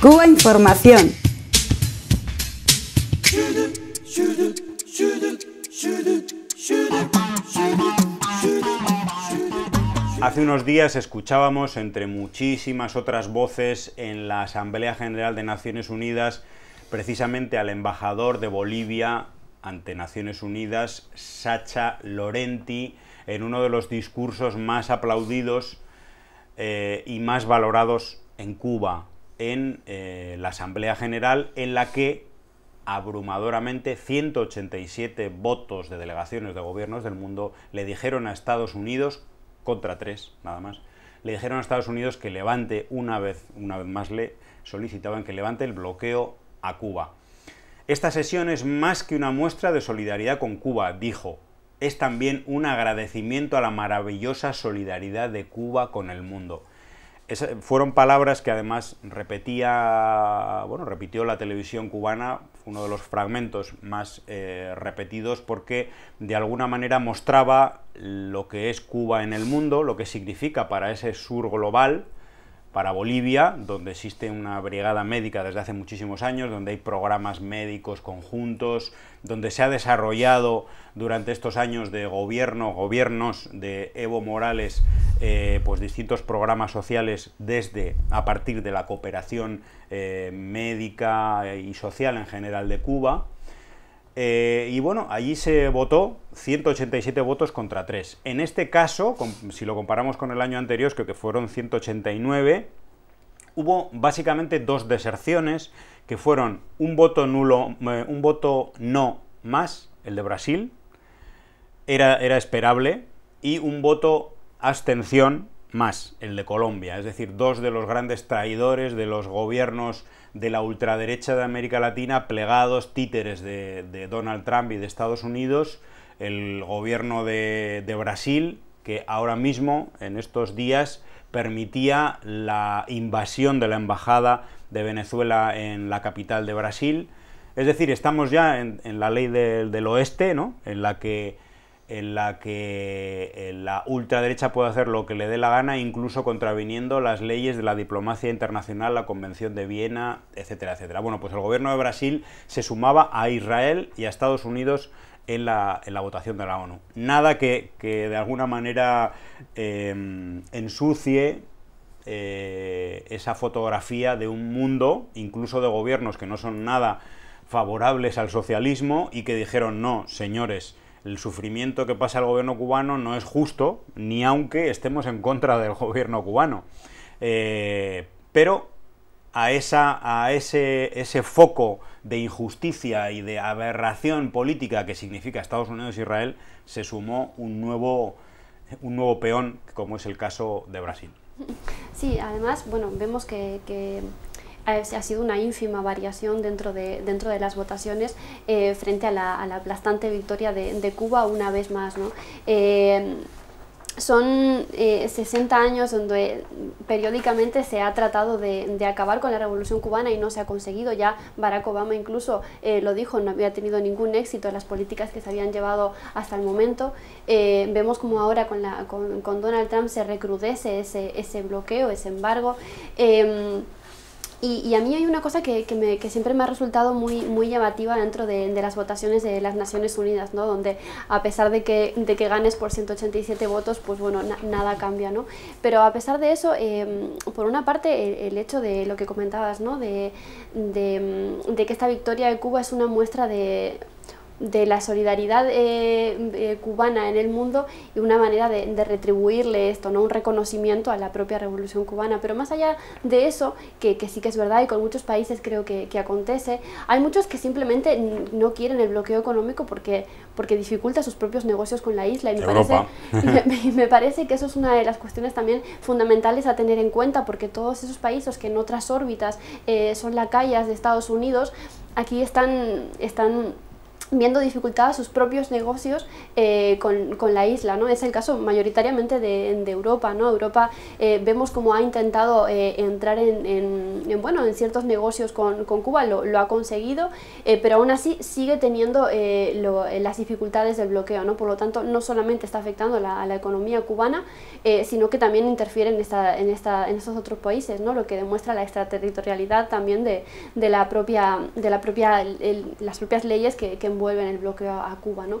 Cuba Información. Hace unos días escuchábamos, entre muchísimas otras voces, en la Asamblea General de Naciones Unidas, precisamente al embajador de Bolivia ante Naciones Unidas, Sacha Lorenti, en uno de los discursos más aplaudidos eh, y más valorados en Cuba, en eh, la Asamblea General en la que abrumadoramente 187 votos de delegaciones de gobiernos del mundo le dijeron a Estados Unidos, contra tres nada más, le dijeron a Estados Unidos que levante una vez, una vez más le solicitaban que levante el bloqueo a Cuba. Esta sesión es más que una muestra de solidaridad con Cuba, dijo. Es también un agradecimiento a la maravillosa solidaridad de Cuba con el mundo fueron palabras que además repetía, bueno, repitió la televisión cubana, uno de los fragmentos más eh, repetidos porque de alguna manera mostraba lo que es Cuba en el mundo, lo que significa para ese sur global, para Bolivia, donde existe una brigada médica desde hace muchísimos años, donde hay programas médicos conjuntos, donde se ha desarrollado durante estos años de gobierno, gobiernos de Evo Morales, eh, pues distintos programas sociales desde, a partir de la cooperación eh, médica y social en general de Cuba. Eh, y bueno, allí se votó 187 votos contra 3. En este caso, si lo comparamos con el año anterior, que fueron 189, hubo básicamente dos deserciones, que fueron un voto nulo, eh, un voto no más, el de Brasil, era, era esperable, y un voto abstención más el de Colombia, es decir, dos de los grandes traidores de los gobiernos de la ultraderecha de América Latina, plegados, títeres de, Donald Trump y de Estados Unidos, el gobierno de, Brasil, que ahora mismo, en estos días, permitía la invasión de la embajada de Venezuela en la capital de Brasil. Es decir, estamos ya en, en la ley del, del oeste, ¿no? en la que en la que la ultraderecha puede hacer lo que le dé la gana, incluso contraviniendo las leyes de la diplomacia internacional, la Convención de Viena, etcétera, etcétera. Bueno, pues el gobierno de Brasil se sumaba a Israel y a Estados Unidos en la, en la votación de la ONU. Nada que, de alguna manera eh, ensucie eh, esa fotografía de un mundo, incluso de gobiernos que no son nada favorables al socialismo y que dijeron, no, señores, el sufrimiento que pasa el gobierno cubano no es justo, ni aunque estemos en contra del gobierno cubano. Eh, pero a, esa, a ese, ese, foco de injusticia y de aberración política que significa Estados Unidos e Israel se sumó un nuevo, un nuevo peón, como es el caso de Brasil. Sí, además, bueno, vemos que ha sido una ínfima variación dentro de, dentro de las votaciones eh, frente a la, aplastante victoria de, Cuba una vez más. ¿no? Eh, son 60 eh, años donde periódicamente se ha tratado de, acabar con la revolución cubana y no se ha conseguido. Ya Barack Obama incluso lo dijo, no había tenido ningún éxito en las políticas que se habían llevado hasta el momento. vemos como ahora con, la, con, Donald Trump se recrudece ese, ese bloqueo, ese embargo. Y, a mí hay una cosa que, que, me, que, siempre me ha resultado muy, muy llamativa dentro de, las votaciones de las Naciones Unidas, ¿no? donde a pesar de que, de que ganes por 187 votos, pues bueno, nada cambia. ¿no? Pero a pesar de eso, eh, por una parte, el, hecho de lo que comentabas, ¿no? de que esta victoria de Cuba es una muestra de de la solidaridad eh, eh, cubana en el mundo y una manera de, retribuirle esto, ¿no? un reconocimiento a la propia revolución cubana. Pero más allá de eso, que, sí que es verdad y con muchos países creo que, acontece, hay muchos que simplemente no quieren el bloqueo económico porque, porque dificulta sus propios negocios con la isla. Y me, parece, me, parece que eso es una de las cuestiones también fundamentales a tener en cuenta porque todos esos países que en otras órbitas eh, son lacayas de Estados Unidos, aquí están... están viendo dificultades sus propios negocios eh, con, la isla. ¿no? Es el caso mayoritariamente de, Europa. ¿no? Europa eh, vemos cómo ha intentado eh, entrar en, en, bueno, en ciertos negocios con, Cuba, lo, ha conseguido, pero aún así sigue teniendo las dificultades del bloqueo. ¿no? Por lo tanto, no solamente está afectando a la economía cubana, sino que también interfiere en, esta, en, esta, estos otros países, ¿no? lo que demuestra la extraterritorialidad también de, la propia, de la propia, las propias leyes que, que vuelven el bloqueo a, Cuba. ¿no?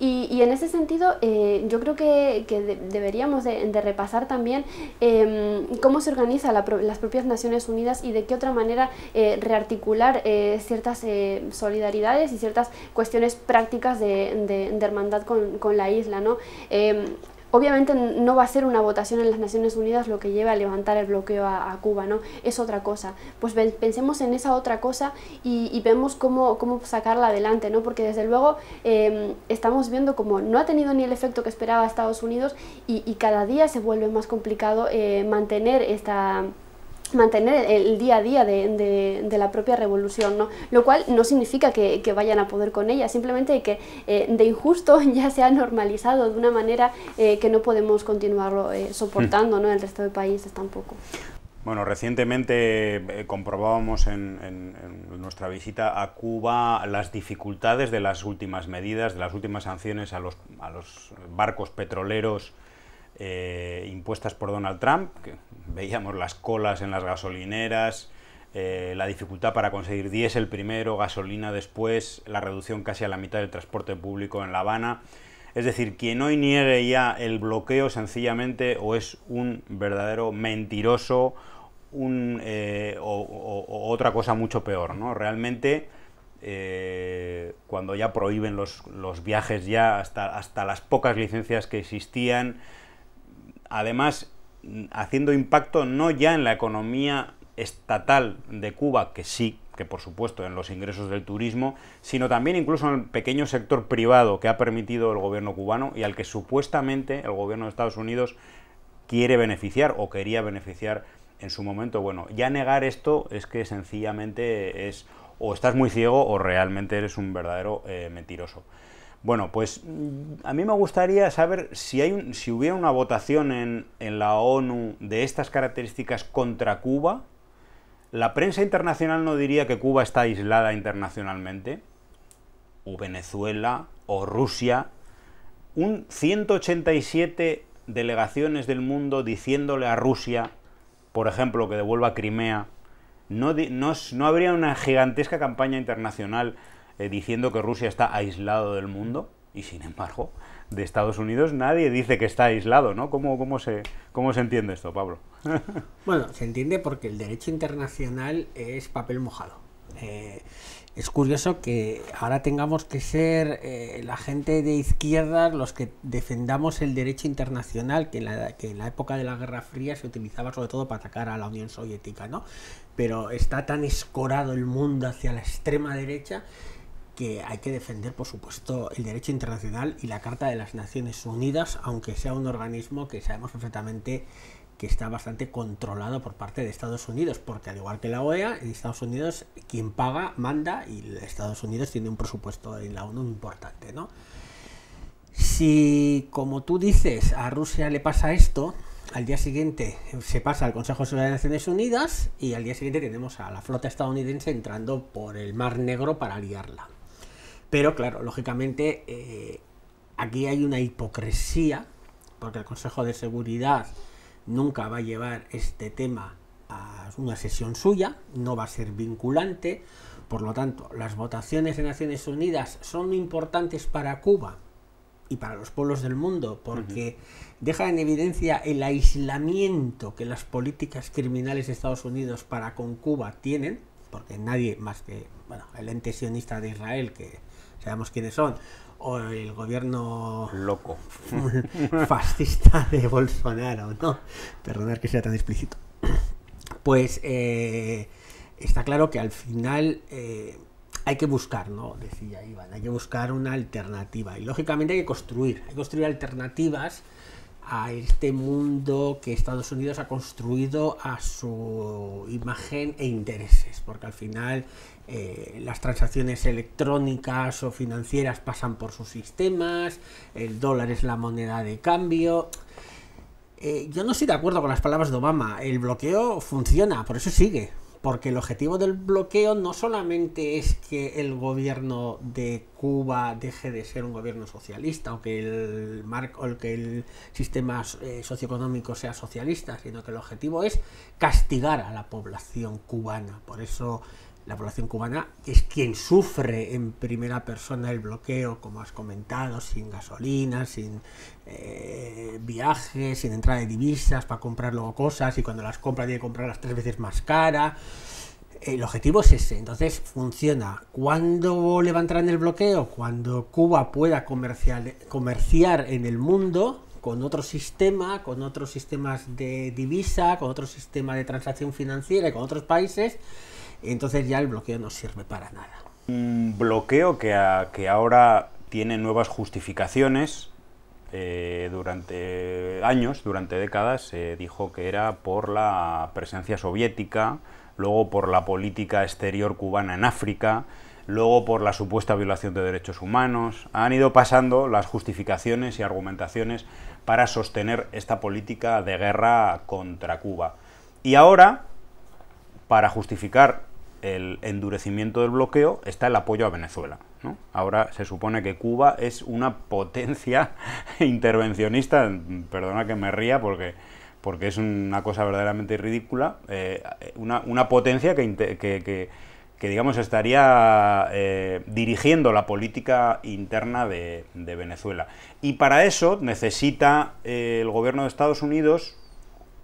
Y, en ese sentido, eh, yo creo que, deberíamos de, repasar también em, cómo se organizan las propias Naciones Unidas y de qué otra manera eh, rearticular eh, ciertas solidaridades y ciertas cuestiones prácticas de, hermandad con, con, la isla. ¿no? Em, Obviamente no va a ser una votación en las Naciones Unidas lo que lleve a levantar el bloqueo a, Cuba, ¿no? Es otra cosa. Pues pensemos en esa otra cosa y, vemos cómo, cómo sacarla adelante, ¿no? Porque desde luego em, estamos viendo como no ha tenido ni el efecto que esperaba Estados Unidos y, cada día se vuelve más complicado eh, mantener esta mantener el, día a día de, la propia revolución, lo cual no significa que, vayan a poder con ella, simplemente que eh, de injusto ya se ha normalizado de una manera eh, que no podemos continuarlo eh, hmm. soportando ¿no? el resto de países tampoco. Bueno, recientemente comprobábamos en, en, nuestra visita a Cuba las dificultades de las últimas medidas, de las últimas sanciones a los, a los barcos petroleros eh, impuestas por Donald Trump, veíamos las colas en las gasolineras, eh, la dificultad para conseguir diésel primero, gasolina después, la reducción casi a la mitad del transporte público en La Habana. Es decir, quien hoy niegue ya el bloqueo sencillamente o es un verdadero mentiroso un, eh, o, otra cosa mucho peor. ¿no? Realmente, cuando ya prohíben los, viajes ya hasta, hasta las pocas licencias que existían, además haciendo impacto no ya en la economía estatal de Cuba, que sí, que por supuesto en los ingresos del turismo, sino también incluso en el pequeño sector privado que ha permitido el gobierno cubano y al que supuestamente el gobierno de Estados Unidos quiere beneficiar o quería beneficiar en su momento. Bueno, ya negar esto es que sencillamente es o estás muy ciego o realmente eres un verdadero eh, mentiroso. Bueno, pues mm, a mí me gustaría saber si, hay si hubiera una votación en, la ONU de estas características contra Cuba, la prensa internacional no diría que Cuba está aislada internacionalmente, o Venezuela, o Rusia, un 187 delegaciones del mundo diciéndole a Rusia, por ejemplo, que devuelva Crimea, no habría una gigantesca campaña internacional eh, diciendo que Rusia está aislado del mundo, y sin embargo, de Estados Unidos nadie dice que está aislado, ¿no? ¿Cómo, cómo, se, cómo se entiende esto, Pablo? bueno, se entiende porque el derecho internacional es papel mojado. Eh, es curioso que ahora tengamos que ser eh, la gente de izquierda... los que defendamos el derecho internacional, que en, la, que en la época de la Guerra Fría se utilizaba sobre todo para atacar a la Unión Soviética, ¿no? Pero está tan escorado el mundo hacia la extrema derecha que hay que defender, por supuesto, el derecho internacional y la Carta de las Naciones Unidas, aunque sea un organismo que sabemos perfectamente que está bastante controlado por parte de Estados Unidos, porque al igual que la OEA, en Estados Unidos quien paga manda y Estados Unidos tiene un presupuesto en la ONU importante, ¿no? Si, como tú dices, a Rusia le pasa esto, al día siguiente se pasa al Consejo de las Naciones Unidas y al día siguiente tenemos a la flota estadounidense entrando por el Mar Negro para liarla. Pero claro, lógicamente eh, aquí hay una hipocresía, porque el Consejo de Seguridad nunca va a llevar este tema a una sesión suya, no va a ser vinculante. Por lo tanto, las votaciones de Naciones Unidas son importantes para Cuba y para los pueblos del mundo, porque deja en evidencia el aislamiento que las políticas criminales de Estados Unidos para con Cuba tienen, porque nadie más que bueno, el ente sionista de Israel, que sabemos quiénes son, o el gobierno loco fascista de Bolsonaro, ¿no? Perdonar que sea tan explícito. Pues eh, está claro que al final eh, hay que buscar, ¿no? Decía Iván, hay que buscar una alternativa. Y lógicamente hay que construir, hay que construir alternativas a este mundo que Estados Unidos ha construido a su imagen e intereses, porque al final eh, las transacciones electrónicas o financieras pasan por sus sistemas, el dólar es la moneda de cambio. Eh, yo no estoy de acuerdo con las palabras de Obama, el bloqueo funciona, por eso sigue. Porque el objetivo del bloqueo no solamente es que el gobierno de Cuba deje de ser un gobierno socialista o que el marco, el sistema eh, socioeconómico sea socialista, sino que el objetivo es castigar a la población cubana. Por eso la población cubana es quien sufre en primera persona el bloqueo, como has comentado, sin gasolina, sin eh, viajes, sin entrada de divisas para comprar luego cosas y cuando las compra tiene que comprarlas tres veces más cara. El objetivo es ese, entonces funciona. ¿Cuándo levantarán el bloqueo? Cuando Cuba pueda comerciar en el mundo con otro sistema, con otros sistemas de divisa, con otro sistema de transacción financiera y con otros países entonces ya el bloqueo no sirve para nada. Un bloqueo que, que ahora tiene nuevas justificaciones. Eh, durante años, durante décadas, se dijo que era por la presencia soviética, luego por la política exterior cubana en África, luego por la supuesta violación de derechos humanos. Han ido pasando las justificaciones y argumentaciones para sostener esta política de guerra contra Cuba. Y ahora, para justificar el endurecimiento del bloqueo está el apoyo a Venezuela. Ahora se supone que Cuba es una potencia intervencionista, perdona que me ría porque, porque es una cosa verdaderamente ridícula, eh, una, potencia que, digamos estaría eh, dirigiendo la política interna de, Venezuela. Y para eso necesita eh, el gobierno de Estados Unidos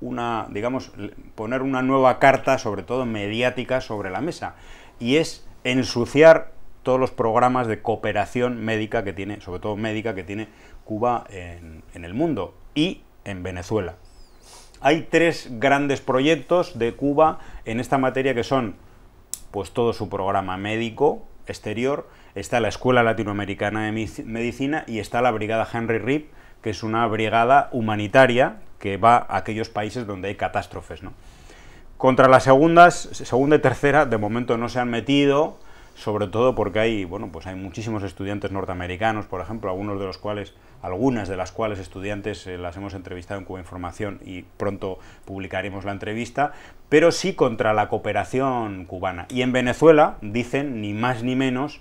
una, digamos, poner una nueva carta, sobre todo mediática, sobre la mesa, y es ensuciar todos los programas de cooperación médica que tiene, sobre todo médica, que tiene Cuba en, el mundo y en Venezuela. Hay tres grandes proyectos de Cuba en esta materia que son, pues todo su programa médico exterior, está la Escuela Latinoamericana de Medicina y está la Brigada Henry Rip, que es una brigada humanitaria que va a aquellos países donde hay catástrofes. ¿no? Contra las segundas, segunda y tercera, de momento no se han metido, sobre todo porque hay, bueno, pues hay muchísimos estudiantes norteamericanos, por ejemplo, algunos de los cuales, algunas de las cuales estudiantes eh, las hemos entrevistado en Cuba Información y pronto publicaremos la entrevista, pero sí contra la cooperación cubana. Y en Venezuela dicen ni más ni menos,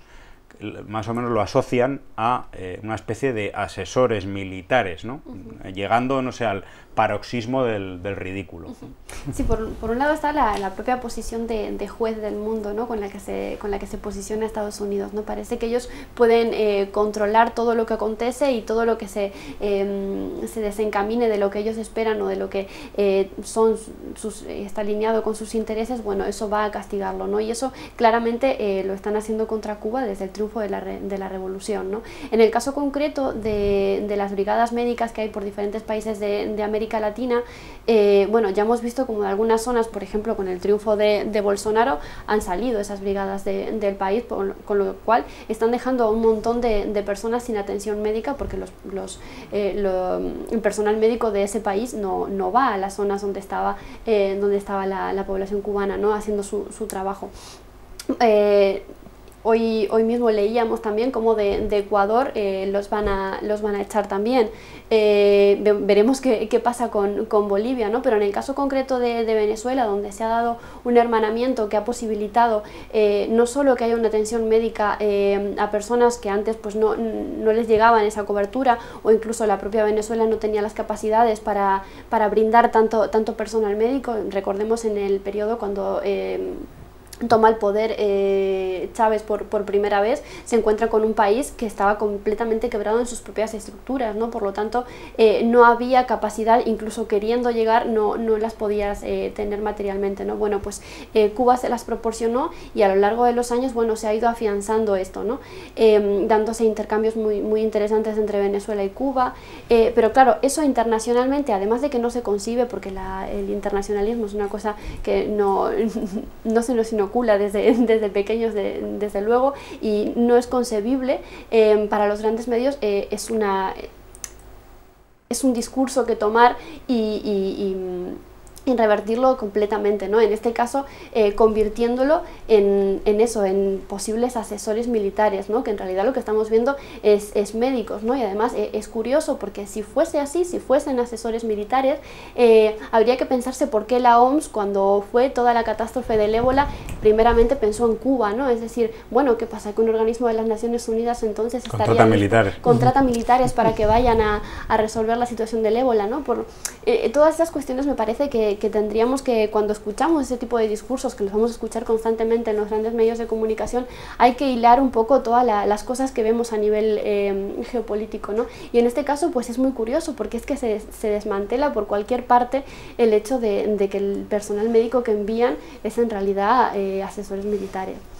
más o menos lo asocian a eh, una especie de asesores militares, ¿no? Llegando, no sé, al, paroxismo del, ridículo. Sí, por, un lado está la, propia posición de, juez del mundo, ¿no? Con la que se, con la que se posiciona Estados Unidos, ¿no? Parece que ellos pueden eh, controlar todo lo que acontece y todo lo que se, em, se desencamine de lo que ellos esperan o de lo que eh, son sus, está alineado con sus intereses, bueno, eso va a castigarlo, ¿no? Y eso claramente eh, lo están haciendo contra Cuba desde el triunfo de la, de la revolución, ¿no? En el caso concreto de, de, las brigadas médicas que hay por diferentes países de, de América Latina, eh, bueno, ya hemos visto como en algunas zonas, por ejemplo, con el triunfo de, Bolsonaro, han salido esas brigadas del país, con lo cual están dejando a un montón de, personas sin atención médica porque los, eh, el personal médico de ese país no, no va a las zonas donde estaba, eh, donde estaba la, población cubana, ¿no? haciendo su, trabajo. Hoy, hoy mismo leíamos también como de, Ecuador eh, los, van a, los van a echar también. Eh, veremos qué, pasa con, Bolivia, ¿no? pero en el caso concreto de, Venezuela, donde se ha dado un hermanamiento que ha posibilitado eh, no solo que haya una atención médica a personas que antes pues, no, les llegaban esa cobertura o incluso la propia Venezuela no tenía las capacidades para, para brindar tanto, tanto personal médico, recordemos en el periodo cuando toma el poder eh, Chávez por, por, primera vez, se encuentra con un país que estaba completamente quebrado en sus propias estructuras, ¿no? Por lo tanto, eh, no había capacidad, incluso queriendo llegar, no, no las podías eh, tener materialmente, ¿no? Bueno, pues Cuba se las proporcionó y a lo largo de los años, bueno, se ha ido afianzando esto, ¿no? dándose intercambios muy, muy interesantes entre Venezuela y Cuba, pero claro, eso internacionalmente, además de que no se concibe, porque el internacionalismo es una cosa que no, no se nos sino ocula desde, desde pequeños, desde luego, y no es concebible em, para los grandes medios, eh, es, una, eh, es un discurso que tomar y en revertirlo completamente, ¿no? En este caso, eh, convirtiéndolo en, eso, en posibles asesores militares, ¿no? Que en realidad lo que estamos viendo es, médicos, ¿no? Y además eh, es curioso porque si fuese así, si fuesen asesores militares, eh, habría que pensarse por qué la OMS, cuando fue toda la catástrofe del ébola, primeramente pensó en Cuba, ¿no? Es decir, bueno, ¿qué pasa? Que un organismo de las Naciones Unidas entonces contrata Militares. Contrata militares. para que vayan a, a, resolver la situación del ébola, ¿no? Por, todas estas cuestiones me parece que que, tendríamos que, cuando escuchamos ese tipo de discursos, que los vamos a escuchar constantemente en los grandes medios de comunicación, hay que hilar un poco todas las cosas que vemos a nivel eh, geopolítico. ¿no? Y en este caso, pues es muy curioso, porque es que se, se desmantela por cualquier parte el hecho de, que el personal médico que envían es en realidad eh, asesores militares.